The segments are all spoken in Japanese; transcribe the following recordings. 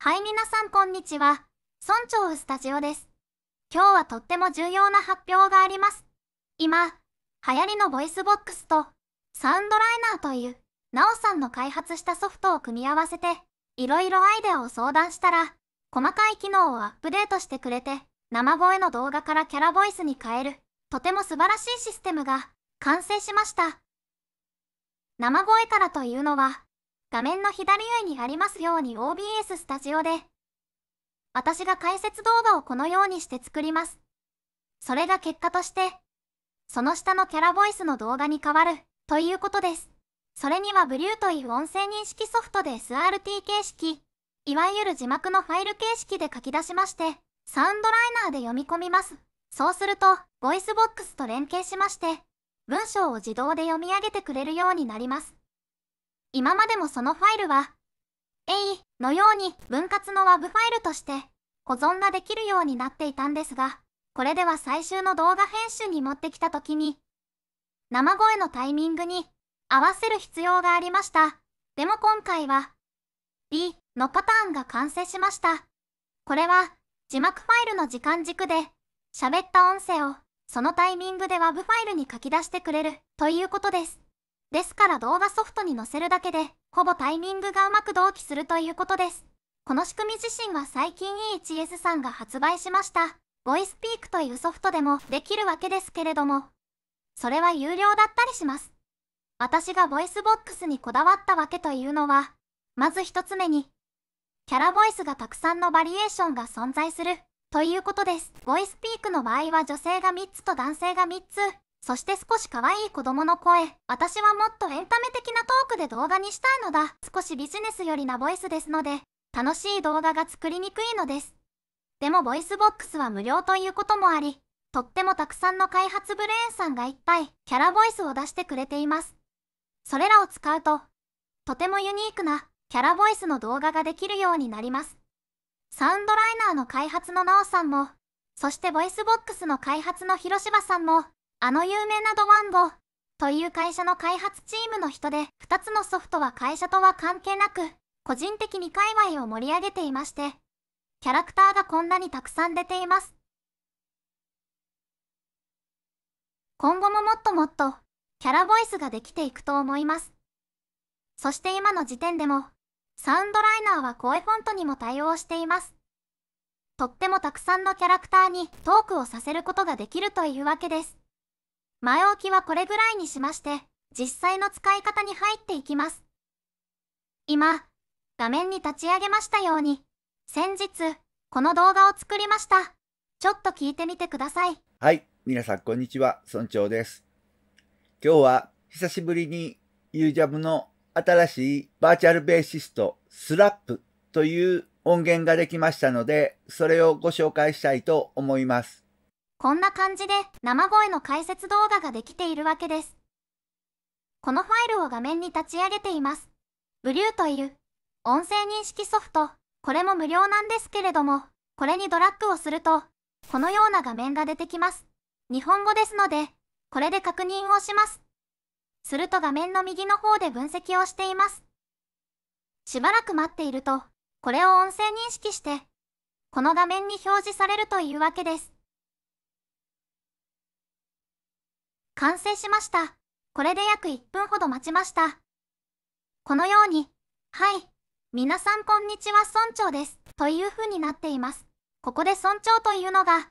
はい、皆さんこんにちは。村長スタジオです。今日はとっても重要な発表があります。今、流行りのボイスボックスと、サウンドライナーという、なおさんの開発したソフトを組み合わせて、いろいろアイデアを相談したら、細かい機能をアップデートしてくれて、生声の動画からキャラボイスに変える、とても素晴らしいシステムが完成しました。生声からというのは、画面の左上にありますように OBS スタジオで、私が解説動画をこのようにして作ります。それが結果として、その下のキャラボイスの動画に変わる、ということです。それにはブリューという音声認識ソフトで SRT 形式、いわゆる字幕のファイル形式で書き出しまして、サウンドライナーで読み込みます。そうすると、ボイスボックスと連携しまして、文章を自動で読み上げてくれるようになります。今までもそのファイルは、A のように分割の WAV ファイルとして保存ができるようになっていたんですが、これでは最終の動画編集に持ってきた時に、生声のタイミングに合わせる必要がありました。でも今回は、B のパターンが完成しました。これは字幕ファイルの時間軸で喋った音声をそのタイミングで WAV ファイルに書き出してくれるということです。ですから動画ソフトに載せるだけで、ほぼタイミングがうまく同期するということです。この仕組み自身は最近 E1S さんが発売しました。ボイスピークというソフトでもできるわけですけれども、それは有料だったりします。私がボイスボックスにこだわったわけというのは、まず一つ目に、キャラボイスがたくさんのバリエーションが存在する、ということです。ボイスピークの場合は女性が3つと男性が3つ、そして少し可愛い子供の声。私はもっとエンタメ的なトークで動画にしたいのだ。少しビジネスよりなボイスですので、楽しい動画が作りにくいのです。でもボイスボックスは無料ということもあり、とってもたくさんの開発ブレーンさんがいっぱいキャラボイスを出してくれています。それらを使うと、とてもユニークなキャラボイスの動画ができるようになります。サウンドライナーの開発のなおさんも、そしてボイスボックスの開発の広芝さんも、あの有名なドワンゴという会社の開発チームの人で、2つのソフトは会社とは関係なく、個人的に界隈を盛り上げていまして、キャラクターがこんなにたくさん出ています。今後ももっともっと、キャラボイスができていくと思います。そして今の時点でも、サウンドライナーは声フォントにも対応しています。とってもたくさんのキャラクターにトークをさせることができるというわけです。前置きはこれぐらいにしまして、実際の使い方に入っていきます。今、画面に立ち上げましたように、先日、この動画を作りました。ちょっと聞いてみてください。はい、皆さんこんにちは、村長です。今日は久しぶりにユージャ m の新しいバーチャルベーシスト、スラップという音源ができましたので、それをご紹介したいと思います。こんな感じで生声の解説動画ができているわけです。このファイルを画面に立ち上げています。ブリューという音声認識ソフト、これも無料なんですけれども、これにドラッグをすると、このような画面が出てきます。日本語ですので、これで確認をします。すると画面の右の方で分析をしています。しばらく待っていると、これを音声認識して、この画面に表示されるというわけです。完成しました。これで約1分ほど待ちました。このように、はい、皆さんこんにちは村長です。という風になっています。ここで村長というのが、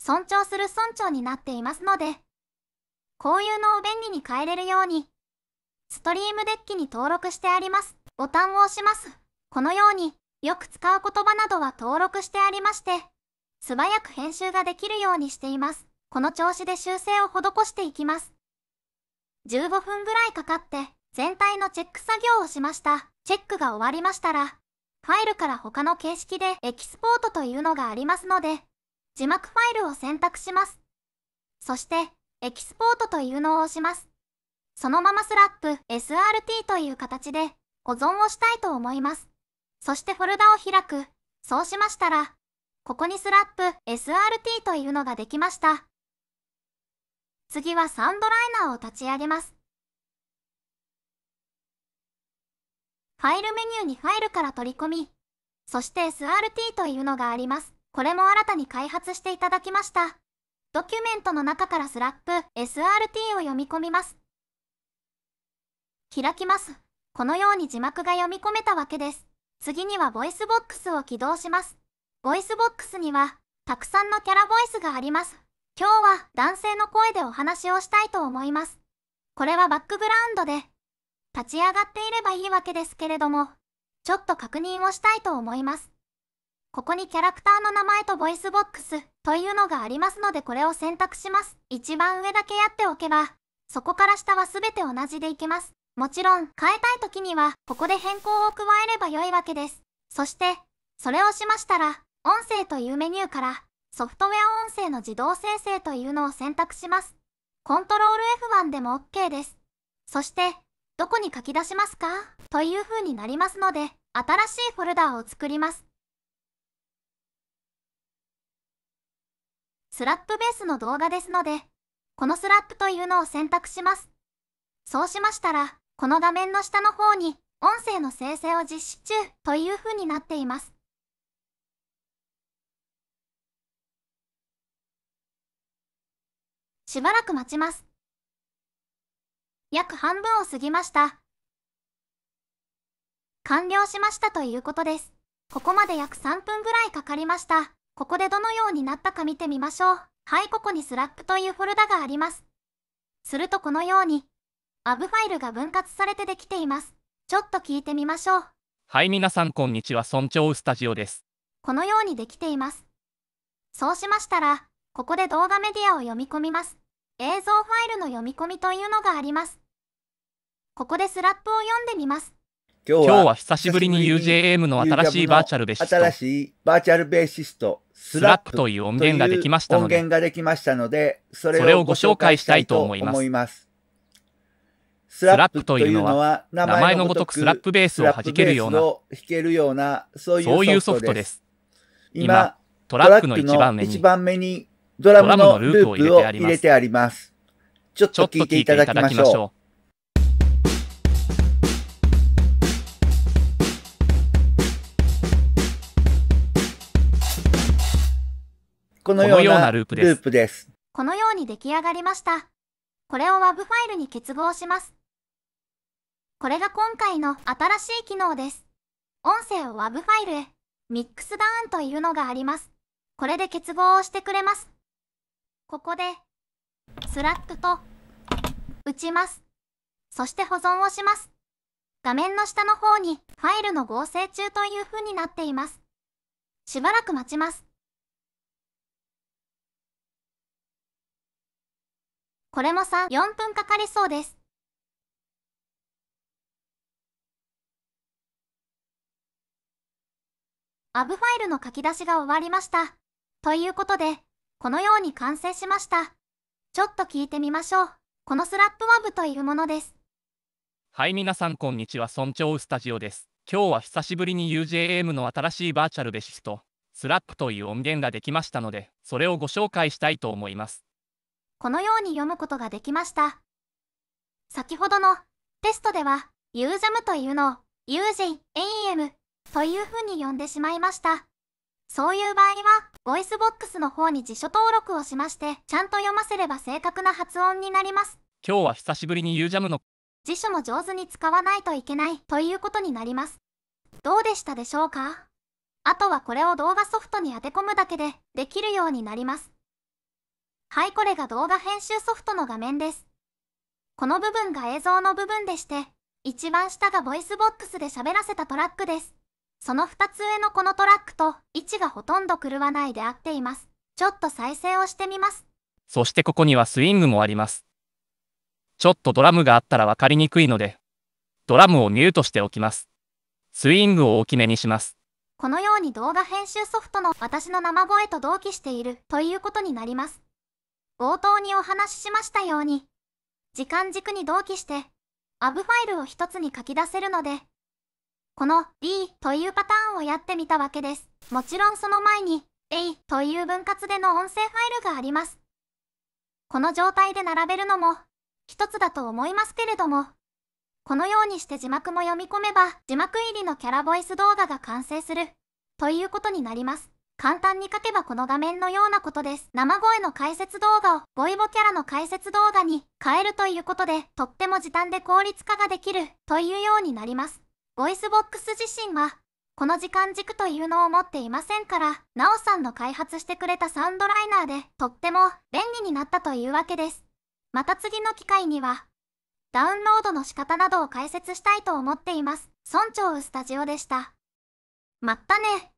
尊重する村長になっていますので、こういうのを便利に変えれるように、ストリームデッキに登録してあります。ボタンを押します。このように、よく使う言葉などは登録してありまして、素早く編集ができるようにしています。この調子で修正を施していきます。15分ぐらいかかって全体のチェック作業をしました。チェックが終わりましたら、ファイルから他の形式でエキスポートというのがありますので、字幕ファイルを選択します。そして、エキスポートというのを押します。そのままスラップ SRT という形で保存をしたいと思います。そしてフォルダを開く。そうしましたら、ここにスラップ SRT というのができました。次はサンドライナーを立ち上げます。ファイルメニューにファイルから取り込み、そして SRT というのがあります。これも新たに開発していただきました。ドキュメントの中からスラップ SRT を読み込みます。開きます。このように字幕が読み込めたわけです。次にはボイスボックスを起動します。ボイスボックスには、たくさんのキャラボイスがあります。今日は男性の声でお話をしたいと思います。これはバックグラウンドで、立ち上がっていればいいわけですけれども、ちょっと確認をしたいと思います。ここにキャラクターの名前とボイスボックスというのがありますのでこれを選択します。一番上だけやっておけば、そこから下は全て同じでいけます。もちろん変えたい時にはここで変更を加えれば良いわけです。そして、それをしましたら、音声というメニューからソフトウェア音声の自動生成というのを選択します。コントロール F1 でも OK です。そして、どこに書き出しますかという風になりますので、新しいフォルダを作ります。スラップベースの動画ですので、このスラップというのを選択します。そうしましたら、この画面の下の方に、音声の生成を実施中という風になっています。しばらく待ちます。約半分を過ぎました。完了しましたということです。ここまで約3分ぐらいかかりました。ここでどのようになったか見てみましょう。はい、ここにスラップというフォルダがあります。するとこのように、アブファイルが分割されてできています。ちょっと聞いてみましょう。はい、皆さんこんにちは、村長スタジオです。このようにできています。そうしましたら、ここで動画メディアを読み込みます。映像ファイルの読み込みというのがあります。ここでスラップを読んでみます。今日は久しぶりに UJM の新しいバーチャルベーシスト。新しいバーチャルベーシスト、スラップという音源ができましたので、音源ができましたのでそれをご紹介したいと思います。スラップというのは名前のごとくスラップベースを弾けるような弾けるようなそういうソフトです。今トラックの一番目にドラムのループを入れてあります。ちょっと聞いていただきましょう。このようなループです。このように出来上がりました。これを WAV ファイルに結合します。これが今回の新しい機能です。音声を WAV ファイルへ、ミックスダウンというのがあります。これで結合をしてくれます。ここでスラックと打ちます。そして保存をします。画面の下の方にファイルの合成中という風になっています。しばらく待ちます。これも3、4分かかりそうです。アブファイルの書き出しが終わりました。ということで、このように完成しました。ちょっと聞いてみましょう。このスラップワブというものです。はい、皆さんこんにちは、村長スタジオです。今日は久しぶりに UJM の新しいバーチャルベシスト、スラップという音源ができましたので、それをご紹介したいと思います。このように読むことができました。先ほどのテストでは、UJAM というのを UJAM というふうに呼んでしまいました。そういう場合は、ボイスボックスの方に辞書登録をしまして、ちゃんと読ませれば正確な発音になります。今日は久しぶりに UJAM の辞書も上手に使わないといけないということになります。どうでしたでしょうかあとはこれを動画ソフトに当て込むだけでできるようになります。はい、これが動画編集ソフトの画面です。この部分が映像の部分でして、一番下がボイスボックスで喋らせたトラックです。その2つ上のこのトラックと位置がほとんど狂わないで合っています。ちょっと再生をしてみます。そしてここにはスイングもあります。ちょっとドラムがあったら分かりにくいので、ドラムをミュートしておきます。スイングを大きめにします。このように動画編集ソフトの私の生声と同期しているということになります。冒頭にお話ししましたように、時間軸に同期して、アブファイルを一つに書き出せるので、この D というパターンをやってみたわけです。もちろんその前に A という分割での音声ファイルがあります。この状態で並べるのも一つだと思いますけれども、このようにして字幕も読み込めば字幕入りのキャラボイス動画が完成するということになります。簡単に書けばこの画面のようなことです。生声の解説動画をボイボキャラの解説動画に変えるということで、とっても時短で効率化ができるというようになります。ボイスボックス自身は、この時間軸というのを持っていませんから、なおさんの開発してくれたサウンドライナーでとっても便利になったというわけです。また次の機会には、ダウンロードの仕方などを解説したいと思っています。村長スタジオでした。まったね。